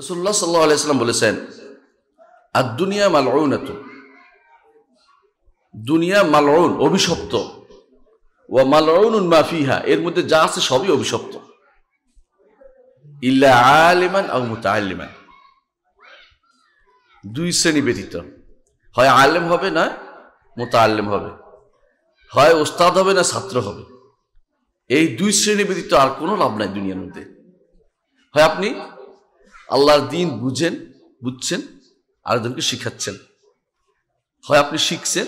রসুল্লাহ সাল্লাহ আলাইসাল্লাম বলেছেন আর দুনিয়া মালউন এত দুনিয়া মালউন অভিশপ্ত ও মালউন মাফিহা এর মধ্যে যা আছে সবই অভিশপ্ত ইল্লা আলিমান আউ মুতা আলিমান দুই শ্রেণী ব্যতীত হয় আলেম হবে না মোতা আলেম হবে হয় ওস্তাদ হবে না ছাত্র হবে এই দুই শ্রেণী ব্যতীত আর কোনো লাভ নাই দুনিয়ার মধ্যে হয় আপনি আল্লাহর দিন বুঝেন বুঝছেন আরেকজনকে শিখাচ্ছেন হয় আপনি শিখছেন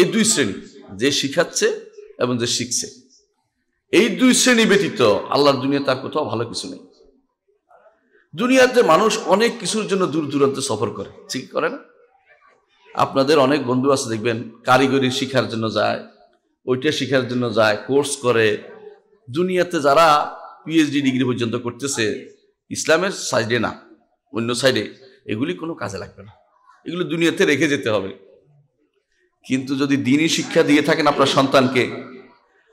এই দুই শ্রেণী যে শিখাচ্ছে এবং যে শিখছে এই দুই শ্রেণী ব্যতীত আল্লাহর দুনিয়া তার কোথাও ভালো কিছু নেই দুনিয়াতে মানুষ অনেক কিছুর জন্য দূর দূরান্তে সফর করে ঠিক করে না আপনাদের অনেক বন্ধু আছে দেখবেন কারিগরি শিখার জন্য যায় ওইটা শিখার জন্য যায় কোর্স করে দুনিয়াতে যারা পিএইচডি ডিগ্রি পর্যন্ত করতেছে ইসলামের সাইডে না অন্য সাইডে এগুলি কোনো কাজে লাগবে না এগুলো দুনিয়াতে রেখে যেতে হবে কিন্তু যদি দিনই শিক্ষা দিয়ে থাকেন আপনার সন্তানকে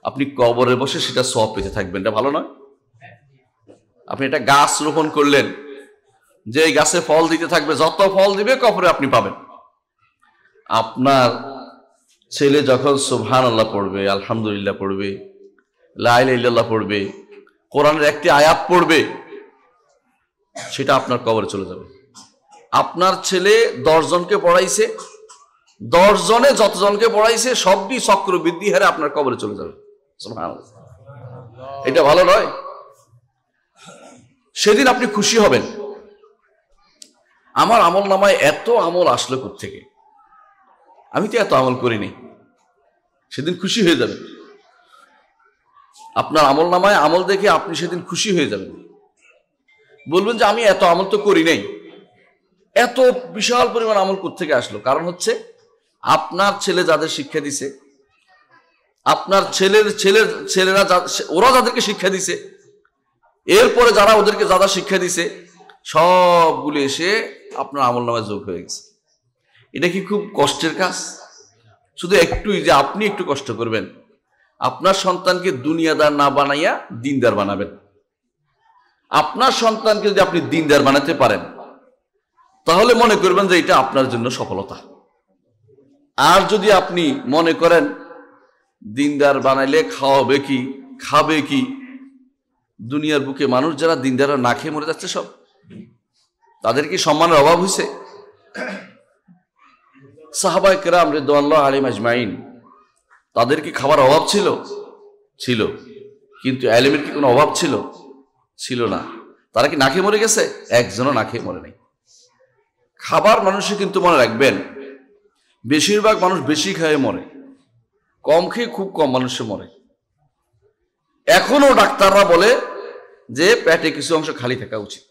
আপনি কবরে বসে সেটা সব পেতে থাকবেন এটা ভালো নয় আপনি একটা গাছ রোপণ করলেন যে গাছে ফল দিতে থাকবে যত ফল দিবে কবরে আপনি পাবেন আপনার ছেলে যখন সোভান আল্লাহ পড়বে আলহামদুলিল্লাহ পড়বে লাইল পড়বে কোরআনের একটি আয়াত পড়বে সেটা আপনার কবরে চলে যাবে আপনার ছেলে দশজনকে পড়াইছে দশজনে যতজনকে পড়াইছে সবই চক্রবৃদ্ধি হারে আপনার কবরে চলে যাবে এটা ভালো নয় সেদিন আপনি খুশি হবেন আমার আমল নামায় এত আমল আসলো থেকে আমি তো এত আমল করিনি সেদিন খুশি হয়ে যাবেন আপনার আমল নামায় আমল দেখে আপনি সেদিন খুশি হয়ে যাবেন বলবেন যে আমি এত আমল তো করি নাই এত বিশাল পরিমাণ আমল থেকে আসলো কারণ হচ্ছে আপনার ছেলে যাদের শিক্ষা দিছে আপনার ছেলের ছেলের ছেলেরা ওরা যাদেরকে শিক্ষা দিছে এরপরে যারা ওদেরকে যারা শিক্ষা দিছে সবগুলো এসে আপনার আমল নামায় যোগ হয়ে গেছে এটা কি খুব কষ্টের কাজ শুধু একটুই যে আপনি একটু কষ্ট করবেন আপনার সন্তানকে দুনিয়াদার না বানাইয়া দিনদার বানাবেন আপনার সন্তানকে যদি আপনি দিনদার বানাতে পারেন তাহলে মনে করবেন যে এটা আপনার জন্য সফলতা আর যদি আপনি মনে করেন দিনদার বানাইলে খাওয়াবে কি খাবে কি দুনিয়ার বুকে মানুষ যারা দিনদারা না খেয়ে মরে যাচ্ছে সব তাদের কি সম্মানের অভাব হয়েছে সাহাবাই কেরাম রেদোয়াল্লাহ আলিম আজমাইন তাদের কি খাবার অভাব ছিল ছিল কিন্তু অ্যালিমের কি কোনো অভাব ছিল ছিল না তারা কি না খেয়ে মরে গেছে একজনও না খেয়ে মরে নেই খাবার মানুষে কিন্তু মনে রাখবেন বেশিরভাগ মানুষ বেশি খেয়ে মরে কম খেয়ে খুব কম মানুষে মরে এখনও ডাক্তাররা বলে যে পেটে কিছু অংশ খালি থাকা উচিত